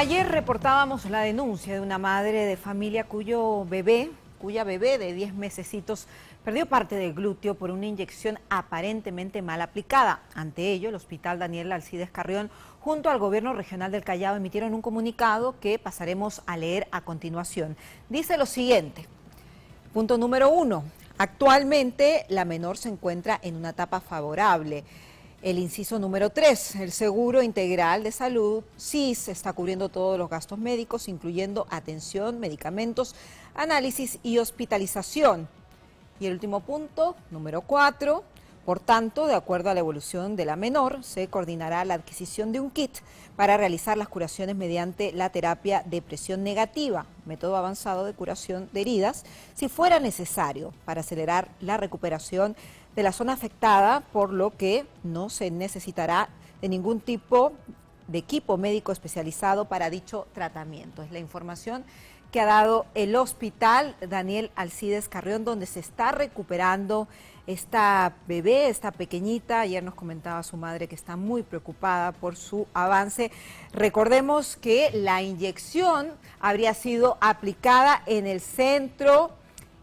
Ayer reportábamos la denuncia de una madre de familia cuyo bebé, cuya bebé de 10 mesecitos perdió parte del glúteo por una inyección aparentemente mal aplicada. Ante ello, el Hospital Daniel Alcides Carrión junto al Gobierno Regional del Callao emitieron un comunicado que pasaremos a leer a continuación. Dice lo siguiente. Punto número uno. Actualmente la menor se encuentra en una etapa favorable. El inciso número 3, el Seguro Integral de Salud, SIS, está cubriendo todos los gastos médicos, incluyendo atención, medicamentos, análisis y hospitalización. Y el último punto, número 4, por tanto, de acuerdo a la evolución de la menor, se coordinará la adquisición de un kit para realizar las curaciones mediante la terapia de presión negativa, método avanzado de curación de heridas, si fuera necesario para acelerar la recuperación de la zona afectada, por lo que no se necesitará de ningún tipo de equipo médico especializado para dicho tratamiento. Es la información que ha dado el hospital Daniel Alcides Carrión, donde se está recuperando esta bebé, esta pequeñita. Ayer nos comentaba su madre que está muy preocupada por su avance. Recordemos que la inyección habría sido aplicada en el Centro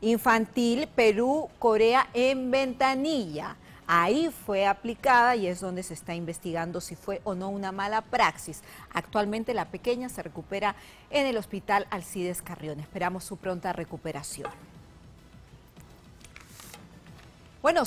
Infantil Perú-Corea en Ventanilla. Ahí fue aplicada y es donde se está investigando si fue o no una mala praxis. Actualmente la pequeña se recupera en el hospital Alcides Carrión. Esperamos su pronta recuperación. Bueno,